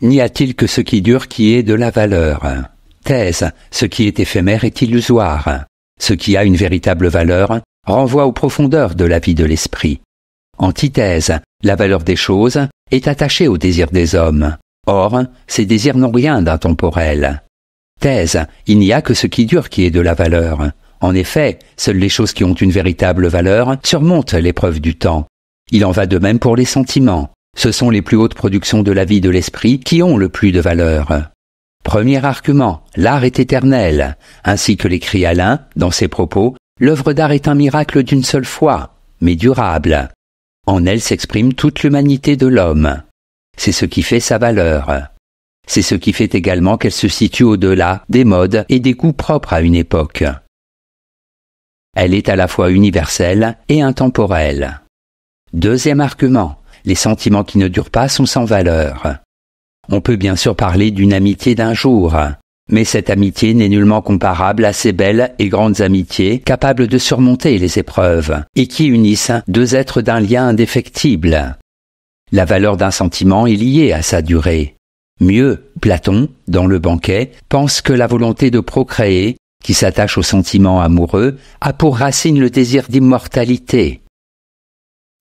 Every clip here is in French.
N'y a-t-il que ce qui dure qui est de la valeur Thèse, ce qui est éphémère est illusoire. Ce qui a une véritable valeur renvoie aux profondeurs de la vie de l'esprit. Antithèse, la valeur des choses est attachée aux désirs des hommes. Or, ces désirs n'ont rien d'intemporel. Thèse, il n'y a que ce qui dure qui est de la valeur. En effet, seules les choses qui ont une véritable valeur surmontent l'épreuve du temps. Il en va de même pour les sentiments ce sont les plus hautes productions de la vie de l'esprit qui ont le plus de valeur. Premier argument, l'art est éternel. Ainsi que l'écrit Alain, dans ses propos, l'œuvre d'art est un miracle d'une seule fois, mais durable. En elle s'exprime toute l'humanité de l'homme. C'est ce qui fait sa valeur. C'est ce qui fait également qu'elle se situe au-delà des modes et des goûts propres à une époque. Elle est à la fois universelle et intemporelle. Deuxième argument, les sentiments qui ne durent pas sont sans valeur. On peut bien sûr parler d'une amitié d'un jour, mais cette amitié n'est nullement comparable à ces belles et grandes amitiés capables de surmonter les épreuves et qui unissent deux êtres d'un lien indéfectible. La valeur d'un sentiment est liée à sa durée. Mieux, Platon, dans le banquet, pense que la volonté de procréer, qui s'attache au sentiment amoureux, a pour racine le désir d'immortalité.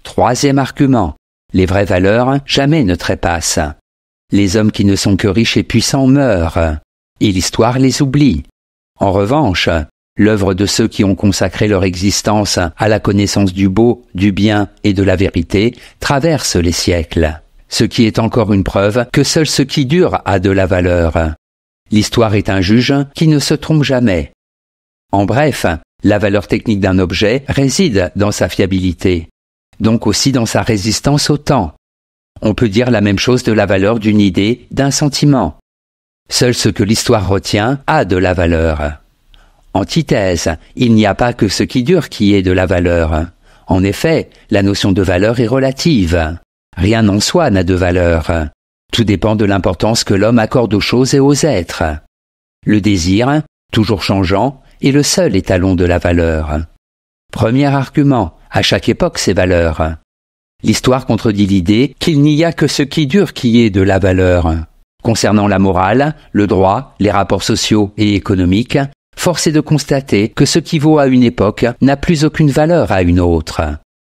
Troisième argument, les vraies valeurs jamais ne trépassent. Les hommes qui ne sont que riches et puissants meurent, et l'histoire les oublie. En revanche, l'œuvre de ceux qui ont consacré leur existence à la connaissance du beau, du bien et de la vérité traverse les siècles, ce qui est encore une preuve que seul ce qui dure a de la valeur. L'histoire est un juge qui ne se trompe jamais. En bref, la valeur technique d'un objet réside dans sa fiabilité donc aussi dans sa résistance au temps. On peut dire la même chose de la valeur d'une idée, d'un sentiment. Seul ce que l'histoire retient a de la valeur. Antithèse, il n'y a pas que ce qui dure qui est de la valeur. En effet, la notion de valeur est relative. Rien en soi n'a de valeur. Tout dépend de l'importance que l'homme accorde aux choses et aux êtres. Le désir, toujours changeant, est le seul étalon de la valeur. Premier argument, à chaque époque ses valeurs. L'histoire contredit l'idée qu'il n'y a que ce qui dure qui est de la valeur. Concernant la morale, le droit, les rapports sociaux et économiques, force est de constater que ce qui vaut à une époque n'a plus aucune valeur à une autre.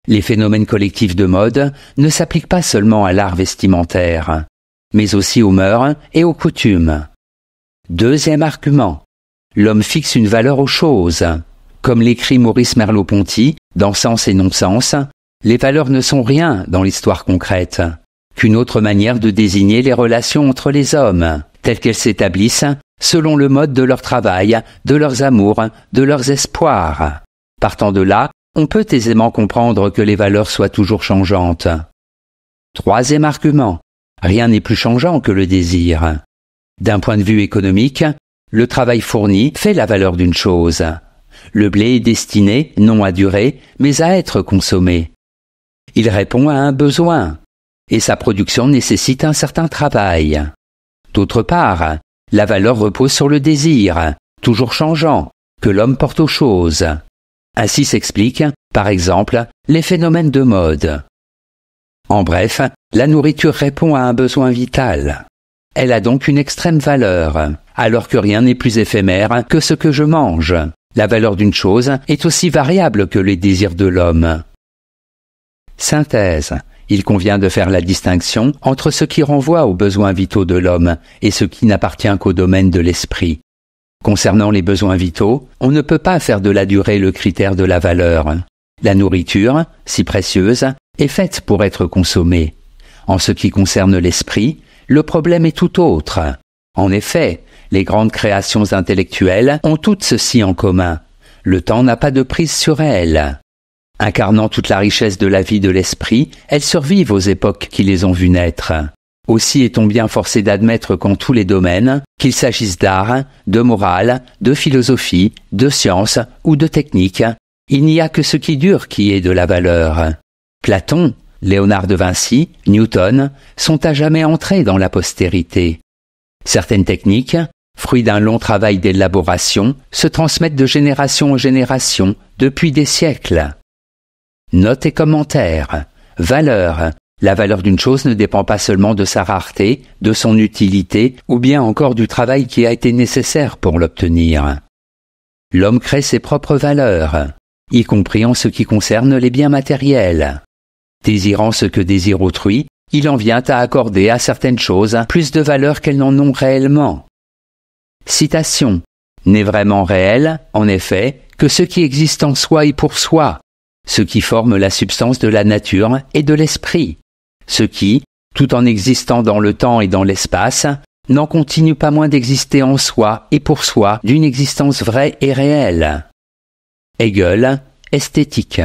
Les phénomènes collectifs de mode ne s'appliquent pas seulement à l'art vestimentaire, mais aussi aux mœurs et aux coutumes. Deuxième argument. L'homme fixe une valeur aux choses. Comme l'écrit Maurice Merleau-Ponty, dans sens et non-sens, les valeurs ne sont rien dans l'histoire concrète qu'une autre manière de désigner les relations entre les hommes, telles qu'elles s'établissent selon le mode de leur travail, de leurs amours, de leurs espoirs. Partant de là, on peut aisément comprendre que les valeurs soient toujours changeantes. Troisième argument, rien n'est plus changeant que le désir. D'un point de vue économique, le travail fourni fait la valeur d'une chose. Le blé est destiné non à durer, mais à être consommé. Il répond à un besoin, et sa production nécessite un certain travail. D'autre part, la valeur repose sur le désir, toujours changeant, que l'homme porte aux choses. Ainsi s'expliquent, par exemple, les phénomènes de mode. En bref, la nourriture répond à un besoin vital. Elle a donc une extrême valeur, alors que rien n'est plus éphémère que ce que je mange, la valeur d'une chose est aussi variable que les désirs de l'homme. Synthèse. Il convient de faire la distinction entre ce qui renvoie aux besoins vitaux de l'homme et ce qui n'appartient qu'au domaine de l'esprit. Concernant les besoins vitaux, on ne peut pas faire de la durée le critère de la valeur. La nourriture, si précieuse, est faite pour être consommée. En ce qui concerne l'esprit, le problème est tout autre. En effet, les grandes créations intellectuelles ont toutes ceci en commun. Le temps n'a pas de prise sur elles. Incarnant toute la richesse de la vie de l'esprit, elles survivent aux époques qui les ont vues naître. Aussi est-on bien forcé d'admettre qu'en tous les domaines, qu'il s'agisse d'art, de morale, de philosophie, de science ou de technique, il n'y a que ce qui dure qui est de la valeur. Platon, Léonard de Vinci, Newton sont à jamais entrés dans la postérité. Certaines techniques, fruits d'un long travail d'élaboration, se transmettent de génération en génération depuis des siècles. Note et commentaires. Valeur. La valeur d'une chose ne dépend pas seulement de sa rareté, de son utilité, ou bien encore du travail qui a été nécessaire pour l'obtenir. L'homme crée ses propres valeurs, y compris en ce qui concerne les biens matériels. Désirant ce que désire autrui, il en vient à accorder à certaines choses plus de valeur qu'elles n'en ont réellement. Citation. N'est vraiment réel, en effet, que ce qui existe en soi et pour soi, ce qui forme la substance de la nature et de l'esprit, ce qui, tout en existant dans le temps et dans l'espace, n'en continue pas moins d'exister en soi et pour soi d'une existence vraie et réelle. Hegel, esthétique.